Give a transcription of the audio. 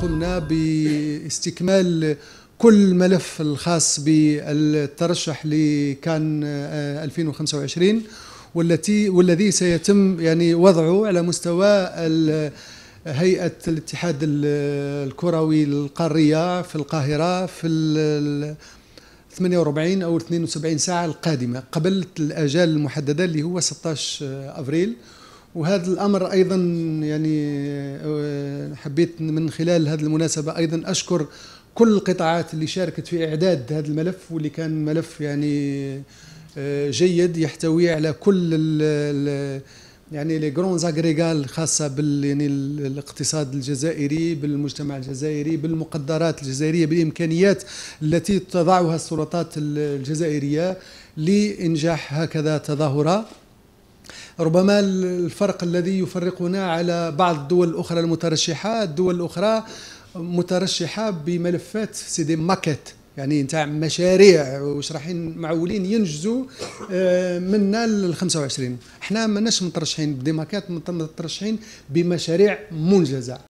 قمنا باستكمال كل ملف الخاص بالترشح لكان 2025 آه، والتي والذي سيتم يعني وضعه على مستوى هيئة الاتحاد الكروي القارية في القاهرة في 48 أو 72 ساعة القادمة قبل الآجال المحددة اللي هو 16 أفريل آه، وهذا الأمر أيضا يعني آه، حبيت من خلال هذه المناسبة أيضا أشكر كل القطاعات اللي شاركت في إعداد هذا الملف واللي كان ملف يعني آه، جيد يحتوي على كل الـ يعني لي غرون زاغريغال خاصه بال يعني الاقتصاد الجزائري بالمجتمع الجزائري بالمقدرات الجزائريه بالامكانيات التي تضعها السلطات الجزائريه لانجاح هكذا تظاهره ربما الفرق الذي يفرقنا على بعض الدول الأخرى المترشحة الدول الأخرى مترشحة بملفات سيدي ماكيت يعني نتاع مشاريع واش رايحين معولين ينجزوا آه، منا ال 25 احنا ماناش مترشحين بديماكات مترشحين بمشاريع منجزه